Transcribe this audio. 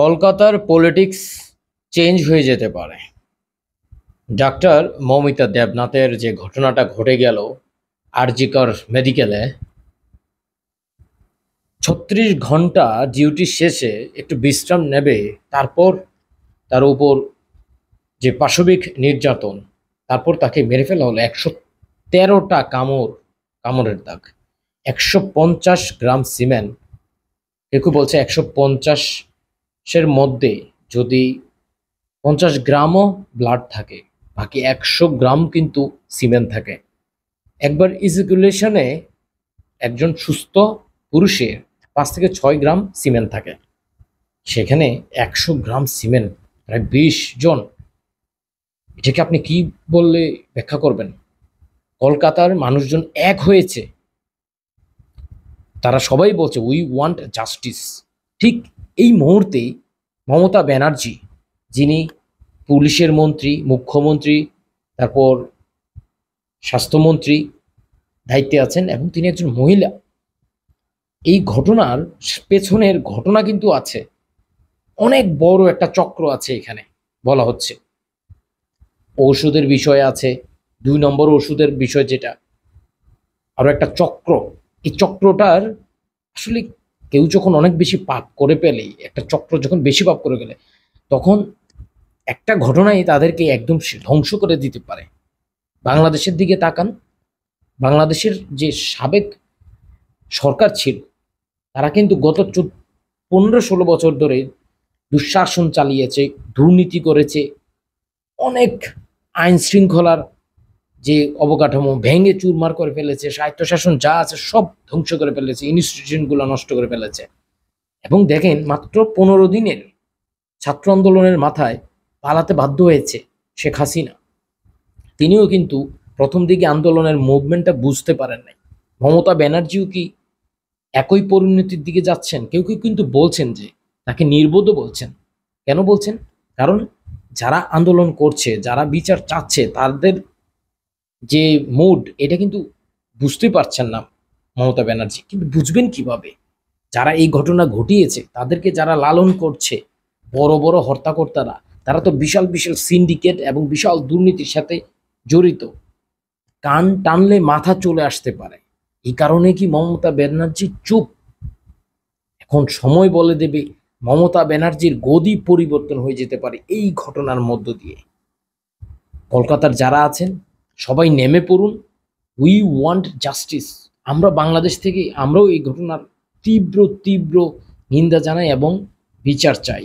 কলকাতার politics change হয়ে যেতে পারে ডাক্তার মৌমিতা দেবনাথের যে ঘটনাটা ঘটে গেল আরজিকর মেডিকেলে ছত্রিশ ঘন্টা ডিউটি শেষে একটু বিশ্রাম নেবে তারপর তার উপর যে পাশবিক নির্যাতন তারপর তাকে মেরে ফেলা হলো একশো তেরোটা কামড় কামড়ের দাগ একশো পঞ্চাশ গ্রাম সিমেন্ট কেউ বলছে একশো পঞ্চাশ সের মধ্যে যদি পঞ্চাশ গ্রামও ব্লাড থাকে বাকি একশো গ্রাম কিন্তু সিমেন্ট থাকে একবার ইজিকুলেশনে একজন সুস্থ পুরুষের পাঁচ থেকে ছয় গ্রাম সিমেন্ট থাকে সেখানে একশো গ্রাম সিমেন্ট প্রায় বিশ জন এটাকে আপনি কি বললে ব্যাখ্যা করবেন কলকাতার মানুষজন এক হয়েছে তারা সবাই বলছে উই ওয়ান্ট জাস্টিস ঠিক এই মুহূর্তে মমতা ব্যানার্জি যিনি পুলিশের মন্ত্রী মুখ্যমন্ত্রী তারপর স্বাস্থ্যমন্ত্রী দায়িত্বে আছেন এবং তিনি একজন মহিলা এই ঘটনার পেছনের ঘটনা কিন্তু আছে অনেক বড় একটা চক্র আছে এখানে বলা হচ্ছে ওষুধের বিষয় আছে দুই নম্বর ওষুধের বিষয় যেটা আরও একটা চক্র এই চক্রটার আসলে কেউ যখন অনেক বেশি পাপ করে পেলে একটা চক্র যখন বেশি পাপ করে গেলে তখন একটা ঘটনাই তাদেরকে একদম ধ্বংস করে দিতে পারে বাংলাদেশের দিকে তাকান বাংলাদেশের যে সাবেক সরকার ছিল তারা কিন্তু গত পনেরো ষোলো বছর ধরে দুঃশাসন চালিয়েছে দুর্নীতি করেছে অনেক আইন শৃঙ্খলার যে অবকাঠামো ভেঙে চুরমার করে ফেলেছে শাসন যা আছে সব ধ্বংস করে ফেলেছে ইনস্টিটিউশনগুলো নষ্ট করে ফেলেছে এবং দেখেন মাত্র পনেরো দিনের ছাত্র আন্দোলনের মাথায় পালাতে বাধ্য হয়েছে শেখ হাসিনা তিনিও কিন্তু প্রথম দিকে আন্দোলনের মুভমেন্টটা বুঝতে পারেন নাই মমতা ব্যানার্জিও কি একই পরিণতির দিকে যাচ্ছেন কেউ কেউ কিন্তু বলছেন যে তাকে নির্বোধ বলছেন কেন বলছেন কারণ যারা আন্দোলন করছে যারা বিচার চাচ্ছে তাদের যে মুড এটা কিন্তু বুঝতে পারছেন না মমতা ব্যানার্জি কিন্তু বুঝবেন কিভাবে যারা এই ঘটনা ঘটিয়েছে তাদেরকে যারা লালন করছে বড় বড় হর্তাকর্তারা তারা তো বিশাল বিশাল সিন্ডিকেট এবং বিশাল দুর্নীতির সাথে জড়িত কান টানলে মাথা চলে আসতে পারে এই কারণে কি মমতা ব্যানার্জি চুপ এখন সময় বলে দেবে মমতা ব্যানার্জির গদি পরিবর্তন হয়ে যেতে পারে এই ঘটনার মধ্য দিয়ে কলকাতার যারা আছেন সবাই নেমে পড়ুন উই ওয়ান্ট জাস্টিস আমরা বাংলাদেশ থেকে আমরাও এই ঘটনার তীব্র তীব্র নিন্দা জানাই এবং বিচার চাই